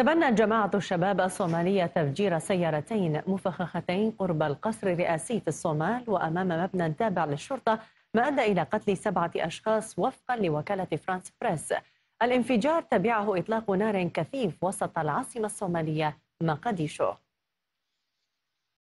تبنت جماعة الشباب الصومالية تفجير سيارتين مفخختين قرب القصر الرئاسي في الصومال وأمام مبنى تابع للشرطة ما أدى إلى قتل سبعة أشخاص وفقا لوكالة فرانس بريس الانفجار تبعه إطلاق نار كثيف وسط العاصمة الصومالية مقديشو